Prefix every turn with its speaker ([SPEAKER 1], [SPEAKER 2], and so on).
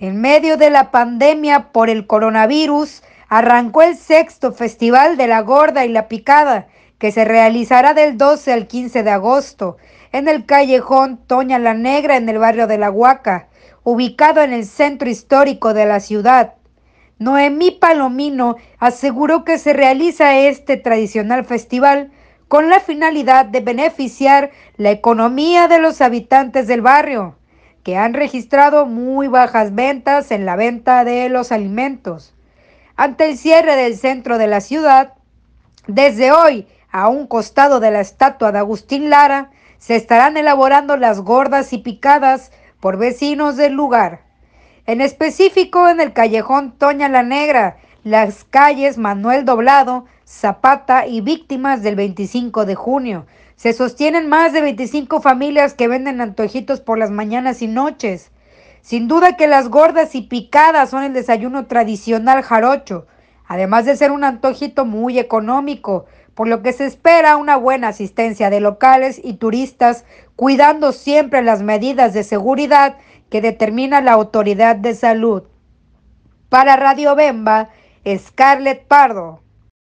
[SPEAKER 1] En medio de la pandemia por el coronavirus, arrancó el sexto Festival de la Gorda y la Picada, que se realizará del 12 al 15 de agosto en el callejón Toña la Negra en el barrio de La Huaca, ubicado en el centro histórico de la ciudad. Noemí Palomino aseguró que se realiza este tradicional festival con la finalidad de beneficiar la economía de los habitantes del barrio que han registrado muy bajas ventas en la venta de los alimentos. Ante el cierre del centro de la ciudad, desde hoy, a un costado de la estatua de Agustín Lara, se estarán elaborando las gordas y picadas por vecinos del lugar. En específico en el callejón Toña la Negra, las calles Manuel Doblado, Zapata y víctimas del 25 de junio. Se sostienen más de 25 familias que venden antojitos por las mañanas y noches. Sin duda que las gordas y picadas son el desayuno tradicional jarocho, además de ser un antojito muy económico, por lo que se espera una buena asistencia de locales y turistas, cuidando siempre las medidas de seguridad que determina la autoridad de salud. Para Radio Bemba, Scarlett Pardo.